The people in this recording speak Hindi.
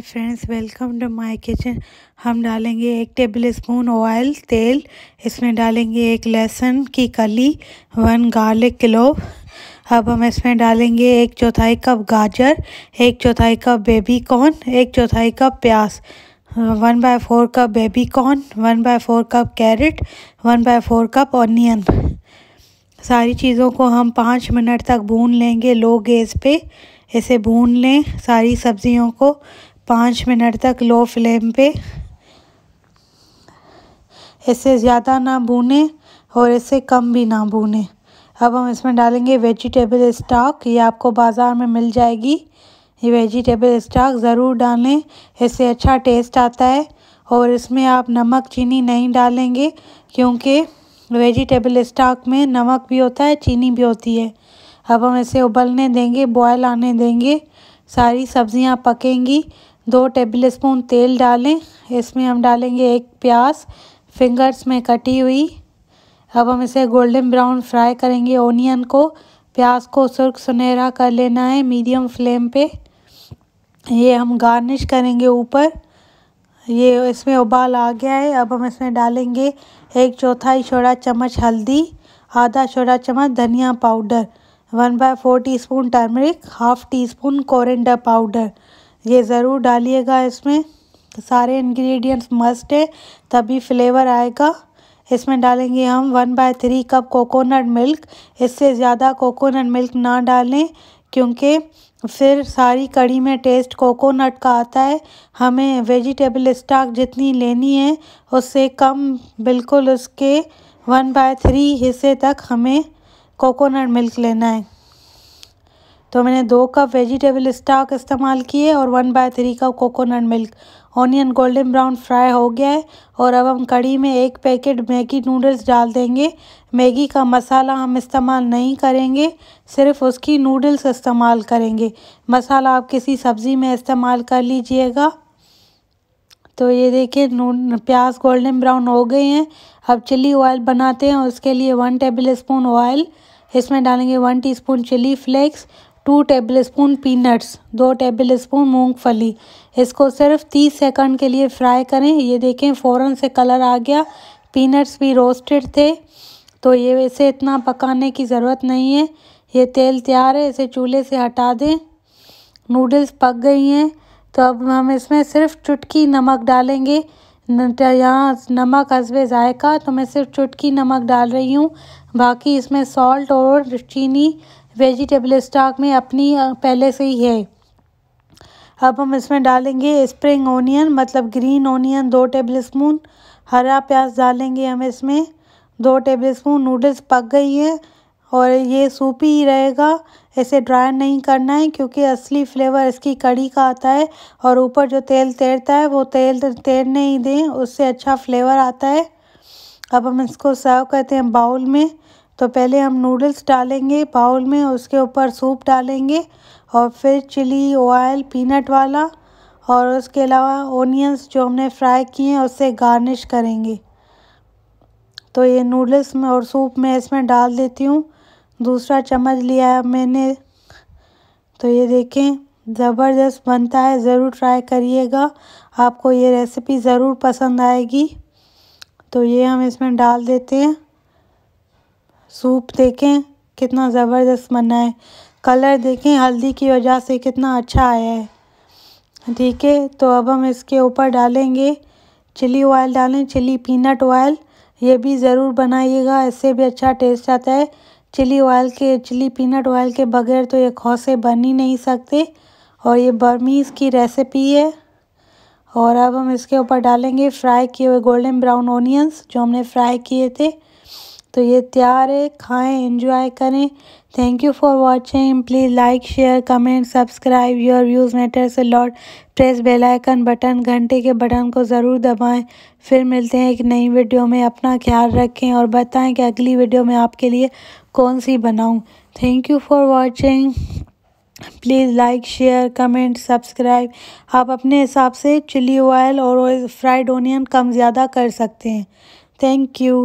hi friends welcome to my kitchen हम डालेंगे एक टेबल स्पून ऑयल तेल इसमें डालेंगे एक लहसुन की कली वन गार्लिक किलो अब हम इसमें डालेंगे एक चौथाई कप गाजर एक चौथाई कप बेबी कॉर्न एक चौथाई कप प्याज one by four cup baby corn one by four cup carrot one by four cup onion सारी चीज़ों को हम पाँच मिनट तक भून लेंगे लो गैस पे इसे भून लें सारी सब्जियों को पाँच मिनट तक लो फ्लेम पे इसे ज़्यादा ना भूने और इसे कम भी ना भूने अब हम इसमें डालेंगे वेजिटेबल स्टॉक ये आपको बाज़ार में मिल जाएगी ये वेजिटेबल स्टॉक ज़रूर डालें इससे अच्छा टेस्ट आता है और इसमें आप नमक चीनी नहीं डालेंगे क्योंकि वेजिटेबल स्टॉक में नमक भी होता है चीनी भी होती है अब हम इसे उबलने देंगे बॉयल आने देंगे सारी सब्ज़ियाँ पकेंगी दो टेबल स्पून तेल डालें इसमें हम डालेंगे एक प्याज फिंगर्स में कटी हुई अब हम इसे गोल्डन ब्राउन फ्राई करेंगे ओनियन को प्याज को सुर्ख सुनहरा कर लेना है मीडियम फ्लेम पे ये हम गार्निश करेंगे ऊपर ये इसमें उबाल आ गया है अब हम इसमें डालेंगे एक चौथाई छोटा चम्मच हल्दी आधा छोटा चम्मच धनिया powder one by four teaspoon turmeric half teaspoon coriander powder ये ज़रूर डालिएगा इसमें तो सारे इंग्रेडिएंट्स मस्ट है तभी फ्लेवर आएगा इसमें डालेंगे हम one by three cup coconut milk इससे ज़्यादा कोकोनट मिल्क ना डालें क्योंकि फिर सारी कड़ी में टेस्ट कोकोनट का आता है हमें वेजिटेबल स्टॉक जितनी लेनी है उससे कम बिल्कुल उसके वन बाय थ्री हिस्से तक हमें कोकोनट मिल्क लेना है तो मैंने दो कप वेजिटेबल स्टॉक इस्तेमाल किए और one by three cup coconut milk onion golden brown fry हो गया है और अब हम कड़ी में एक पैकेट मैगी नूडल्स डाल देंगे मैगी का मसाला हम इस्तेमाल नहीं करेंगे सिर्फ उसकी नूडल्स इस्तेमाल करेंगे मसाला आप किसी सब्ज़ी में इस्तेमाल कर लीजिएगा तो ये देखिए प्याज गोल्डन ब्राउन हो गए हैं अब चिल्ली ऑयल बनाते हैं उसके लिए वन टेबल स्पून ऑयल इसमें डालेंगे one teaspoon chilli flakes two tablespoon peanuts दो टेबल स्पून मूँगफली इसको सिर्फ तीस सेकंड के लिए फ्राई करें ये देखें फ़ौरन से कलर आ गया पीनट्स भी रोस्टेड थे तो ये वैसे इतना पकाने की ज़रूरत नहीं है ये तेल तैयार है इसे चूल्हे से हटा दें नूडल्स पक गई हैं तो अब हम इसमें सिर्फ चुटकी नमक डालेंगे यहाँ नमक हसबे ज़ायका तो मैं सिर्फ चुटकी नमक डाल रही हूँ बाकी इसमें सॉल्ट और चीनी वेजिटेबल स्टॉक में अपनी पहले से ही है अब हम इसमें डालेंगे स्प्रिंग ओनियन मतलब ग्रीन ओनियन दो टेबल स्पून हरा प्याज डालेंगे हम इसमें दो टेबल स्पून नूडल्स पक गई है और ये सूप ही रहेगा इसे ड्राई नहीं करना है क्योंकि असली फ्लेवर इसकी कड़ी का आता है और ऊपर जो तेल तैरता है वो तेल तैरने ही दें उससे अच्छा फ्लेवर आता है अब हम इसको सर्व करते हैं बाउल में तो पहले हम नूडल्स डालेंगे बाउल में उसके ऊपर सूप डालेंगे और फिर चिली ऑयल पीनट वाला और उसके अलावा ओनियंस जो हमने फ्राई किए हैं उससे गार्निश करेंगे तो ये नूडल्स में और सूप में इसमें डाल देती हूँ दूसरा चम्मच लिया है मैंने तो ये देखें ज़बरदस्त बनता है ज़रूर ट्राई करिएगा आपको ये रेसिपी ज़रूर पसंद आएगी तो ये हम इसमें डाल देते हैं सूप देखें कितना ज़बरदस्त बना है कलर देखें हल्दी की वजह से कितना अच्छा आया है ठीक है तो अब हम इसके ऊपर डालेंगे चिली ऑयल डालें चिली पीनट ऑयल ये भी ज़रूर बनाइएगा इससे भी अच्छा टेस्ट आता है चिली ऑयल के चिली पीनट ऑयल के बगैर तो ये खौसे बन ही नहीं सकते और ये बर्मीज़ की रेसिपी है और अब हम इसके ऊपर डालेंगे फ्राई किए हुए गोल्डन ब्राउन ऑनियंस जो हमने फ्राई किए थे तो ये तैयार है खाएं एंजॉय करें thank you for watching please like share comment subscribe your views matters lot press bell icon button घंटे के बटन को ज़रूर दबाएं फिर मिलते हैं एक नई वीडियो में अपना ख्याल रखें और बताएं कि अगली वीडियो में आपके लिए कौन सी बनाऊं thank you for watching please like share comment subscribe आप अपने हिसाब से चिली ऑयल और फ्राइड ऑनियन कम ज़्यादा कर सकते हैं थैंक यू